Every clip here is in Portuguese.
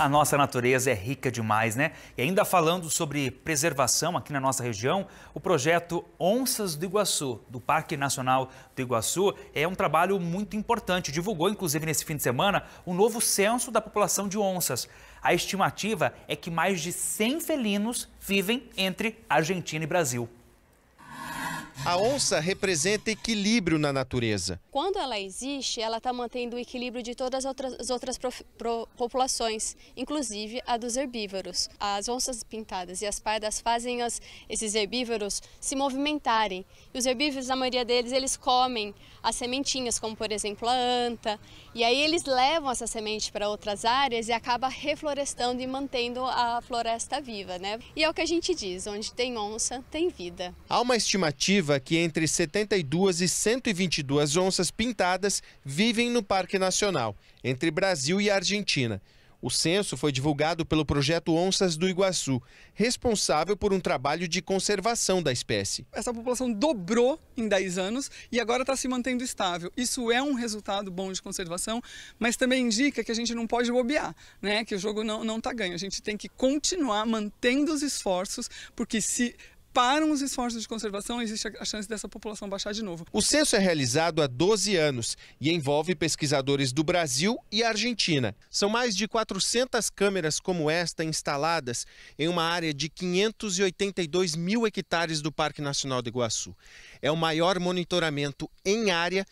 A nossa natureza é rica demais, né? E ainda falando sobre preservação aqui na nossa região, o projeto Onças do Iguaçu, do Parque Nacional do Iguaçu, é um trabalho muito importante. Divulgou, inclusive, nesse fim de semana, o um novo censo da população de onças. A estimativa é que mais de 100 felinos vivem entre Argentina e Brasil. A onça representa equilíbrio na natureza. Quando ela existe, ela está mantendo o equilíbrio de todas as outras, as outras prof, pro, populações, inclusive a dos herbívoros. As onças pintadas e as pardas fazem as, esses herbívoros se movimentarem. E os herbívoros, a maioria deles, eles comem as sementinhas, como por exemplo a anta. E aí eles levam essa semente para outras áreas e acaba reflorestando e mantendo a floresta viva, né? E é o que a gente diz, onde tem onça, tem vida. Há uma estimativa que entre 72 e 122 onças pintadas vivem no Parque Nacional, entre Brasil e Argentina. O censo foi divulgado pelo projeto Onças do Iguaçu, responsável por um trabalho de conservação da espécie. Essa população dobrou em 10 anos e agora está se mantendo estável. Isso é um resultado bom de conservação, mas também indica que a gente não pode bobear, né? que o jogo não está ganho. A gente tem que continuar mantendo os esforços, porque se param os esforços de conservação, existe a chance dessa população baixar de novo. O censo é realizado há 12 anos e envolve pesquisadores do Brasil e Argentina. São mais de 400 câmeras como esta instaladas em uma área de 582 mil hectares do Parque Nacional do Iguaçu. É o maior monitoramento em área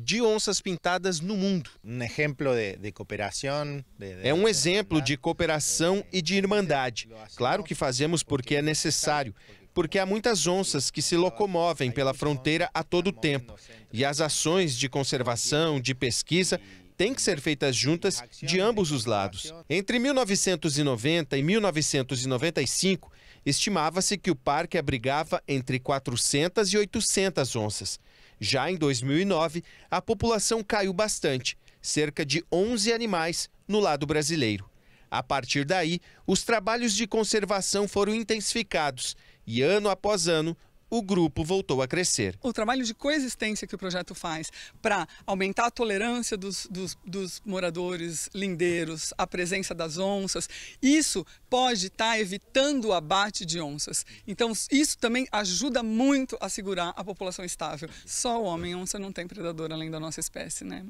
de onças pintadas no mundo. Um exemplo de, de cooperação. De, de... é um exemplo de cooperação e de irmandade. Claro que fazemos porque é necessário, porque há muitas onças que se locomovem pela fronteira a todo tempo e as ações de conservação, de pesquisa, têm que ser feitas juntas de ambos os lados. Entre 1990 e 1995, estimava-se que o parque abrigava entre 400 e 800 onças. Já em 2009, a população caiu bastante, cerca de 11 animais no lado brasileiro. A partir daí, os trabalhos de conservação foram intensificados e ano após ano, o grupo voltou a crescer. O trabalho de coexistência que o projeto faz para aumentar a tolerância dos, dos, dos, moradores lindeiros, a presença das onças, isso pode estar tá evitando o abate de onças. Então, isso também ajuda muito a segurar a população estável. Só o homem-onça não tem predador além da nossa espécie, né?